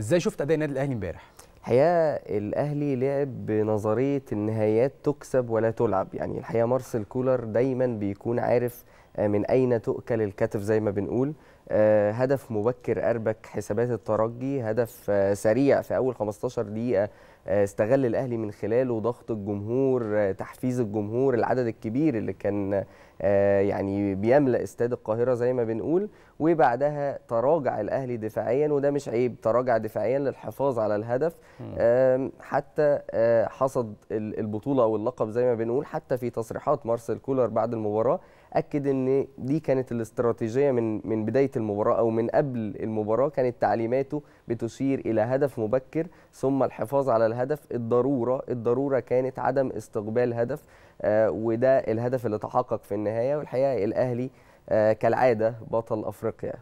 ازاي شفت اداء النادي الاهلي امبارح الحقيقه الاهلي لعب بنظريه النهايات تكسب ولا تلعب يعني الحقيقه مارسيل كولر دايما بيكون عارف آه، من اين تؤكل الكتف زي ما بنقول آه، هدف مبكر اربك حسابات الترجي هدف آه، سريع في اول 15 دقيقه استغل الاهلي من خلاله ضغط الجمهور تحفيز الجمهور العدد الكبير اللي كان يعني بيملا استاد القاهره زي ما بنقول وبعدها تراجع الاهلي دفاعيا وده مش عيب تراجع دفاعيا للحفاظ على الهدف حتى حصد البطوله او اللقب زي ما بنقول حتى في تصريحات مارسيل كولر بعد المباراه اكد ان ان دي كانت الاستراتيجيه من من بدايه المباراه او من قبل المباراه كانت تعليماته بتشير الى هدف مبكر ثم الحفاظ على الهدف الضروره الضروره كانت عدم استقبال هدف آه وده الهدف اللي تحقق في النهايه والحقيقه الاهلي آه كالعاده بطل افريقيا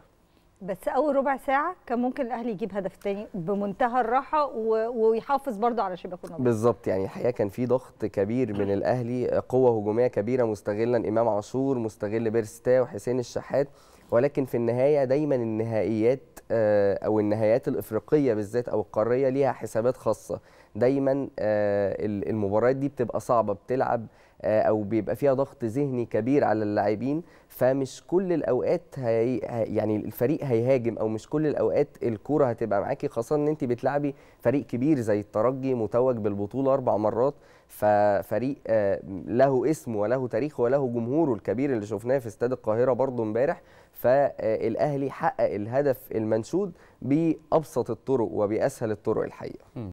بس اول ربع ساعه كان ممكن الاهلي يجيب هدف تاني بمنتهى الراحه ويحافظ برضه على شباك النظر بالظبط يعني الحقيقه كان في ضغط كبير من الاهلي قوه هجوميه كبيره مستغلا امام عاشور مستغل بيرستا وحسين الشحات ولكن في النهايه دايما النهائيات آه، او النهائيات الافريقيه بالذات او القاريه ليها حسابات خاصه دايما آه، المباريات دي بتبقى صعبه بتلعب آه، او بيبقى فيها ضغط ذهني كبير على اللاعبين فمش كل الاوقات هي يعني الفريق هيهاجم او مش كل الاوقات الكوره هتبقى معاكي خاصه ان انت بتلعبي فريق كبير زي الترجي متوج بالبطوله اربع مرات ففريق آه، له اسم وله تاريخ وله جمهوره الكبير اللي شفناه في استاد القاهره برضه امبارح فالاهلي حقق الهدف المنشود بابسط الطرق وباسهل الطرق الحقيقه